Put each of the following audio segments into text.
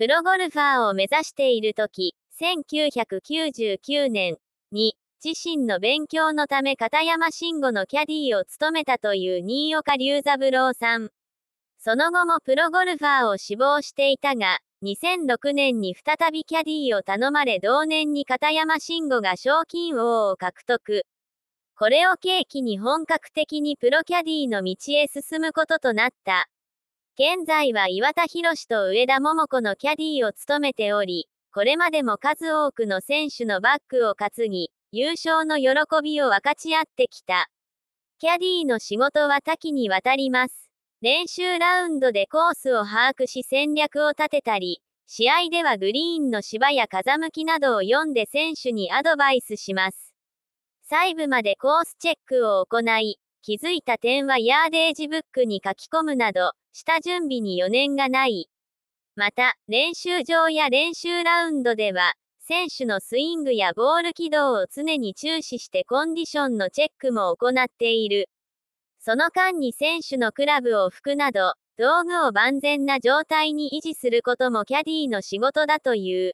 プロゴルファーを目指しているとき、1999年に、自身の勉強のため片山慎吾のキャディーを務めたという新岡隆三郎さん。その後もプロゴルファーを志望していたが、2006年に再びキャディーを頼まれ同年に片山慎吾が賞金王を獲得。これを契機に本格的にプロキャディーの道へ進むこととなった。現在は岩田博と上田桃子のキャディーを務めており、これまでも数多くの選手のバックを担ぎ、優勝の喜びを分かち合ってきた。キャディーの仕事は多岐にわたります。練習ラウンドでコースを把握し戦略を立てたり、試合ではグリーンの芝や風向きなどを読んで選手にアドバイスします。細部までコースチェックを行い、気づいた点はヤーデージブックに書き込むなど、下準備に余念がない。また、練習場や練習ラウンドでは、選手のスイングやボール軌道を常に注視してコンディションのチェックも行っている。その間に選手のクラブを拭くなど、道具を万全な状態に維持することもキャディーの仕事だという。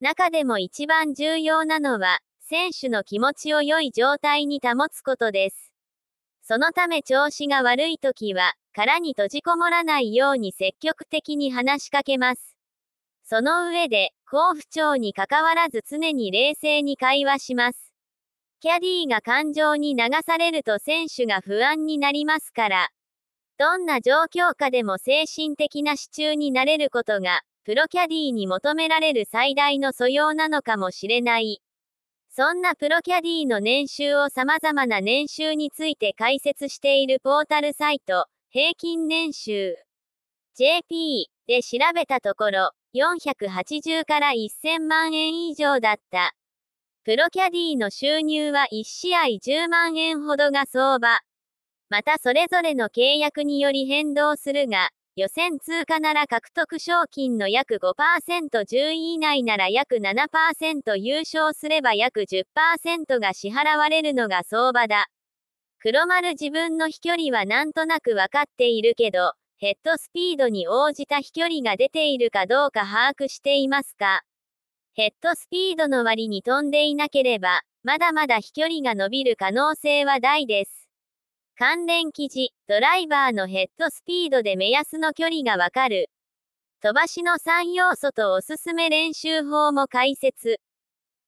中でも一番重要なのは、選手の気持ちを良い状態に保つことです。そのため調子が悪い時は、殻に閉じこもらないように積極的に話しかけます。その上で、好不調にかかわらず常に冷静に会話します。キャディーが感情に流されると選手が不安になりますから、どんな状況下でも精神的な支柱になれることが、プロキャディーに求められる最大の素養なのかもしれない。そんなプロキャディの年収を様々な年収について解説しているポータルサイト、平均年収 JP で調べたところ、480から1000万円以上だった。プロキャディの収入は1試合10万円ほどが相場。またそれぞれの契約により変動するが、予選通過なら獲得賞金の約 5%10 位以内なら約7%優勝すれば約10%が支払われるのが相場だ。黒丸自分の飛距離はなんとなくわかっているけど、ヘッドスピードに応じた飛距離が出ているかどうか把握していますかヘッドスピードの割に飛んでいなければ、まだまだ飛距離が伸びる可能性は大です。関連記事、ドライバーのヘッドスピードで目安の距離がわかる。飛ばしの3要素とおすすめ練習法も解説。